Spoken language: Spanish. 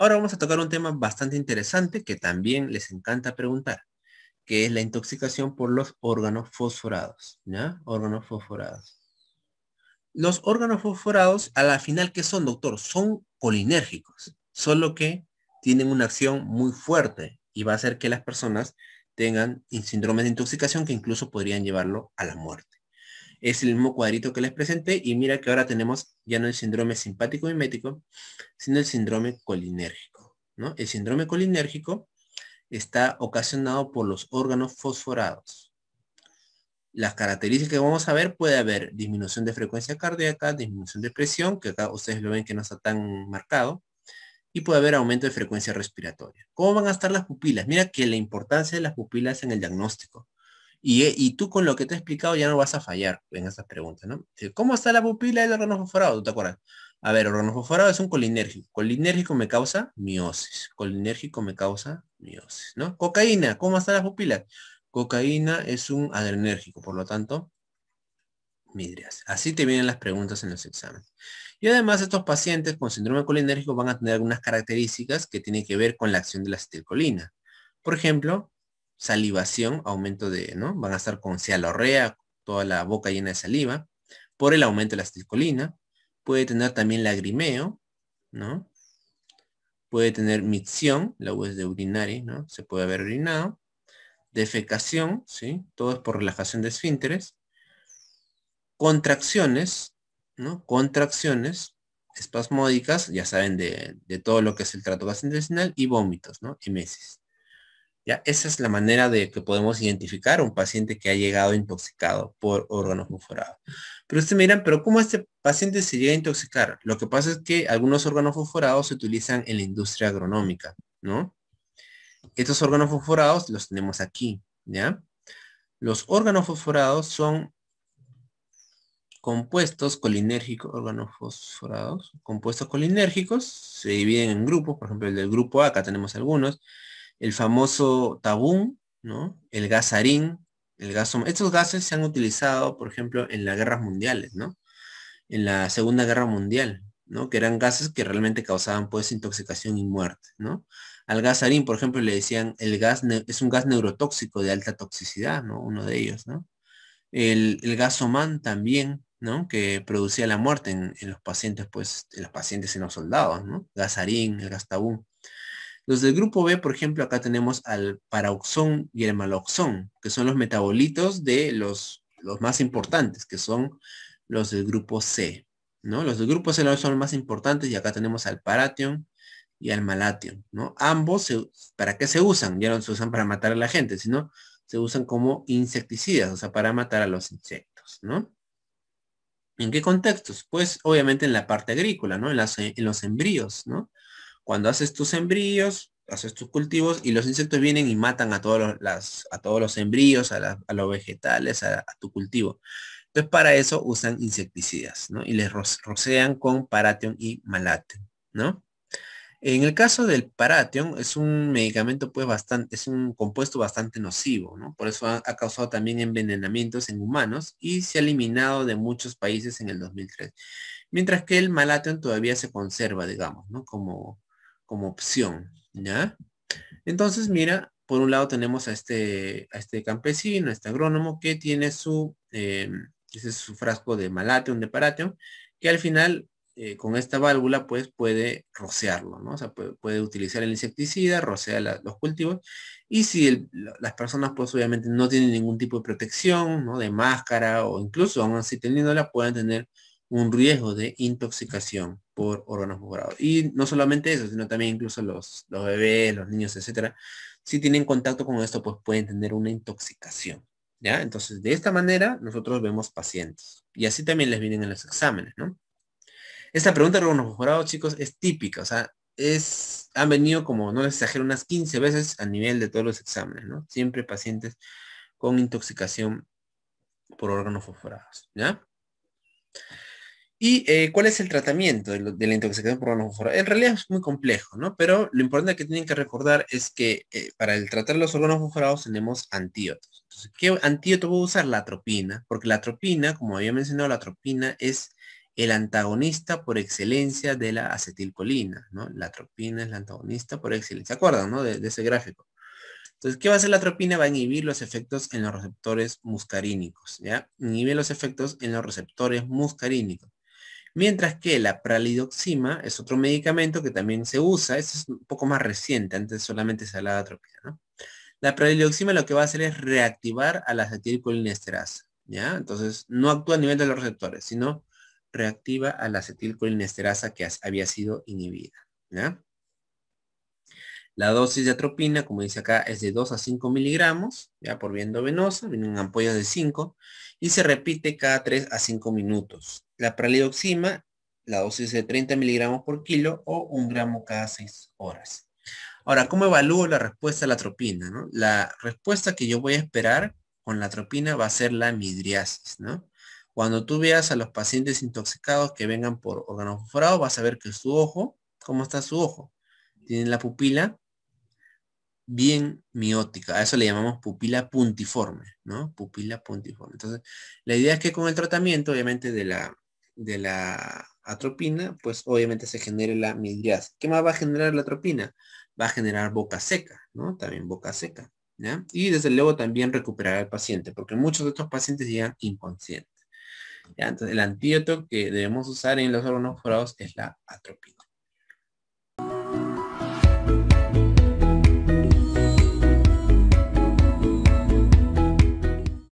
Ahora vamos a tocar un tema bastante interesante que también les encanta preguntar, que es la intoxicación por los órganos fosforados. ¿ya? Órganos fosforados. Los órganos fosforados, a la final, ¿qué son, doctor? Son colinérgicos, solo que tienen una acción muy fuerte y va a hacer que las personas tengan síndromes de intoxicación que incluso podrían llevarlo a la muerte es el mismo cuadrito que les presenté y mira que ahora tenemos ya no el síndrome simpático mimético, sino el síndrome colinérgico. ¿no? El síndrome colinérgico está ocasionado por los órganos fosforados. Las características que vamos a ver puede haber disminución de frecuencia cardíaca, disminución de presión, que acá ustedes lo ven que no está tan marcado, y puede haber aumento de frecuencia respiratoria. ¿Cómo van a estar las pupilas? Mira que la importancia de las pupilas en el diagnóstico. Eh, y, tú con lo que te he explicado ya no vas a fallar en estas preguntas, ¿no? ¿Cómo está la pupila del órgano fosforado? te acuerdas? A ver, órgano fosforado es un colinérgico. Colinérgico me causa miosis. Colinérgico me causa miosis, ¿no? Cocaína, ¿cómo está la pupila? Cocaína es un adrenérgico, por lo tanto, midrias. Así te vienen las preguntas en los exámenes. Y además estos pacientes con síndrome colinérgico van a tener algunas características que tienen que ver con la acción de la acetilcolina. Por ejemplo, salivación, aumento de, ¿no? Van a estar con cialorrea, toda la boca llena de saliva, por el aumento de la acetilcolina. Puede tener también lagrimeo, ¿no? Puede tener micción, la U de urinaria, ¿no? Se puede haber orinado. Defecación, ¿sí? Todo es por relajación de esfínteres. Contracciones, ¿no? Contracciones espasmódicas, ya saben de, todo lo que es el trato gastrointestinal, y vómitos, ¿no? Emesis. Esa es la manera de que podemos identificar un paciente que ha llegado intoxicado por órganos fosforados Pero ustedes me ¿pero cómo este paciente se llega a intoxicar? Lo que pasa es que algunos órganos fosforados se utilizan en la industria agronómica, ¿no? Estos órganos fosforados los tenemos aquí, ¿ya? Los órganos fosforados son compuestos colinérgicos, órganos fosforados, compuestos colinérgicos, se dividen en grupos, por ejemplo, el del grupo A, acá tenemos algunos, el famoso tabú, ¿no? El gasarín, el gaso. Estos gases se han utilizado, por ejemplo, en las guerras mundiales, ¿no? En la Segunda Guerra Mundial, ¿no? Que eran gases que realmente causaban pues intoxicación y muerte, ¿no? Al gasarín, por ejemplo, le decían, el gas es un gas neurotóxico de alta toxicidad, ¿no? Uno de ellos, ¿no? El, el también, ¿no? Que producía la muerte en, los pacientes, pues, en los pacientes en los soldados, ¿no? Gasarín, el gas tabú. Los del grupo B, por ejemplo, acá tenemos al paraoxón y el maloxón, que son los metabolitos de los, los más importantes, que son los del grupo C. ¿no? Los del grupo C son los más importantes y acá tenemos al paratión y al malatión, ¿no? Ambos, ¿para qué se usan? Ya no se usan para matar a la gente, sino se usan como insecticidas, o sea, para matar a los insectos. ¿no? ¿En qué contextos? Pues obviamente en la parte agrícola, ¿no? En, en los embrios, ¿no? Cuando haces tus sembríos, haces tus cultivos y los insectos vienen y matan a todos los, las, a todos los sembríos, a, los vegetales, a, tu cultivo. Entonces para eso usan insecticidas, ¿no? Y les rocean con paration y malateon, ¿no? En el caso del paration, es un medicamento pues bastante, es un compuesto bastante nocivo, ¿no? Por eso ha, causado también envenenamientos en humanos y se ha eliminado de muchos países en el 2003. Mientras que el malateon todavía se conserva, digamos, ¿no? Como, como opción, ¿ya? Entonces, mira, por un lado tenemos a este, a este campesino, este agrónomo, que tiene su, em, es su frasco de un de parateo que al final, eh, con esta válvula, pues puede rociarlo, ¿no? O sea, puede, utilizar el insecticida, rocea los cultivos, y si las personas, pues obviamente no tienen ningún tipo de protección, ¿no? De máscara, o incluso aún así teniéndola, pueden tener un riesgo de intoxicación por órganos fosforados. Y no solamente eso, sino también incluso los, bebés, los niños, etcétera, si tienen contacto con esto, pues pueden tener una intoxicación. ¿Ya? Entonces, de esta manera, nosotros vemos pacientes. Y así también les vienen en los exámenes, ¿no? Esta pregunta de órganos fosforados, chicos, es típica. O sea, es, han venido como, no les exagero, unas 15 veces a nivel de todos los exámenes, ¿no? Siempre pacientes con intoxicación por órganos fosforados, ¿ya? ¿Y eh, cuál es el tratamiento de, la intoxicación por órganos buforados? En realidad es muy complejo, ¿no? Pero lo importante que tienen que recordar es que eh, para el tratar los órganos buforados tenemos antídotos. Entonces, ¿qué antídoto voy a usar? La atropina, porque la atropina, como había mencionado, la atropina es el antagonista por excelencia de la acetilcolina, ¿no? La atropina es la antagonista por excelencia. ¿Se acuerdan, no? De, ese gráfico. Entonces, ¿qué va a hacer la atropina? Va a inhibir los efectos en los receptores muscarínicos, ¿ya? Inhibe los efectos en los receptores muscarínicos. Mientras que la pralidoxima es otro medicamento que también se usa, este es un poco más reciente, antes solamente se hablaba de atropina. ¿no? La pralidoxima lo que va a hacer es reactivar a la acetilcolinesterasa, ¿ya? Entonces, no actúa a nivel de los receptores, sino reactiva a la acetilcolinesterasa que había sido inhibida, ¿ya? La dosis de atropina, como dice acá, es de 2 a 5 miligramos, ya por vía endovenosa, vienen ampollas de 5, y se repite cada 3 a 5 minutos. La pralidoxima, la dosis de 30 miligramos por kilo o 1 gramo cada 6 horas. Ahora, ¿cómo evalúo la respuesta a la atropina? La respuesta que yo voy a esperar con la atropina va a ser la midriasis, Cuando tú veas a los pacientes intoxicados que vengan por órganoforado, vas a ver que su ojo, ¿cómo está su ojo? Tienen la pupila bien miótica. A eso le llamamos pupila puntiforme, ¿no? Pupila puntiforme. Entonces, la idea es que con el tratamiento, obviamente, de la, de la atropina, pues obviamente se genere la midriasa. ¿Qué más va a generar la atropina? Va a generar boca seca, ¿no? También boca seca. ¿ya? Y desde luego también recuperar al paciente, porque muchos de estos pacientes llegan inconscientes. ¿ya? Entonces, el antídoto que debemos usar en los órganos forados es la atropina.